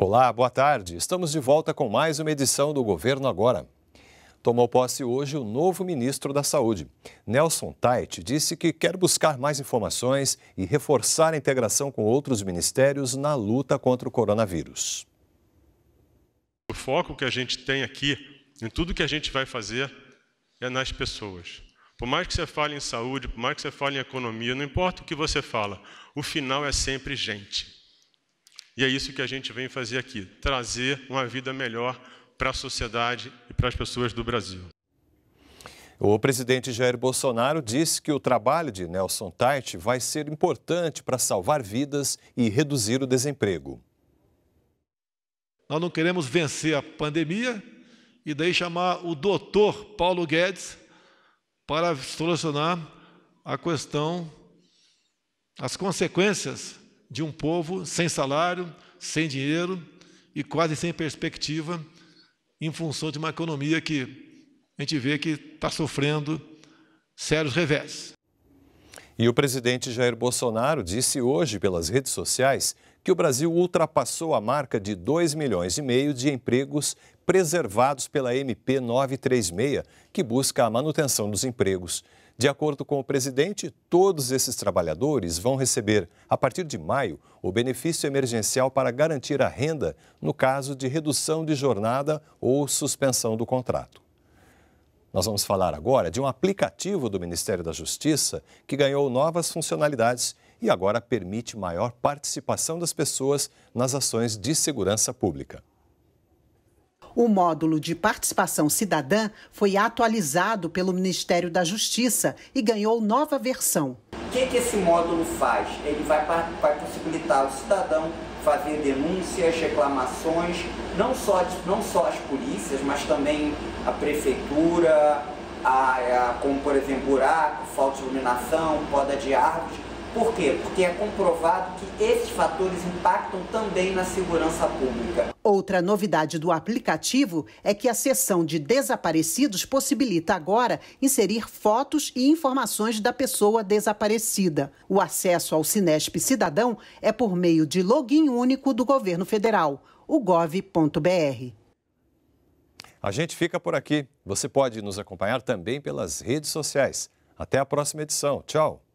Olá, boa tarde. Estamos de volta com mais uma edição do Governo Agora. Tomou posse hoje o novo ministro da Saúde. Nelson Tait disse que quer buscar mais informações e reforçar a integração com outros ministérios na luta contra o coronavírus. O foco que a gente tem aqui, em tudo que a gente vai fazer, é nas pessoas. Por mais que você fale em saúde, por mais que você fale em economia, não importa o que você fala, o final é sempre gente. E é isso que a gente vem fazer aqui: trazer uma vida melhor para a sociedade e para as pessoas do Brasil. O presidente Jair Bolsonaro disse que o trabalho de Nelson Tait vai ser importante para salvar vidas e reduzir o desemprego. Nós não queremos vencer a pandemia e daí chamar o doutor Paulo Guedes para solucionar a questão, as consequências de um povo sem salário, sem dinheiro e quase sem perspectiva, em função de uma economia que a gente vê que está sofrendo sérios revés. E o presidente Jair Bolsonaro disse hoje pelas redes sociais que o Brasil ultrapassou a marca de 2 milhões e meio de empregos preservados pela MP 936, que busca a manutenção dos empregos. De acordo com o presidente, todos esses trabalhadores vão receber, a partir de maio, o benefício emergencial para garantir a renda no caso de redução de jornada ou suspensão do contrato. Nós vamos falar agora de um aplicativo do Ministério da Justiça que ganhou novas funcionalidades e agora permite maior participação das pessoas nas ações de segurança pública. O módulo de participação cidadã foi atualizado pelo Ministério da Justiça e ganhou nova versão. O que, que esse módulo faz? Ele vai, vai possibilitar o cidadão fazer denúncias, reclamações, não só, não só as polícias, mas também a prefeitura, a, a, como por exemplo buraco, falta de iluminação, poda de árvores, por quê? Porque é comprovado que esses fatores impactam também na segurança pública. Outra novidade do aplicativo é que a seção de desaparecidos possibilita agora inserir fotos e informações da pessoa desaparecida. O acesso ao Sinesp Cidadão é por meio de login único do governo federal, o gov.br. A gente fica por aqui. Você pode nos acompanhar também pelas redes sociais. Até a próxima edição. Tchau.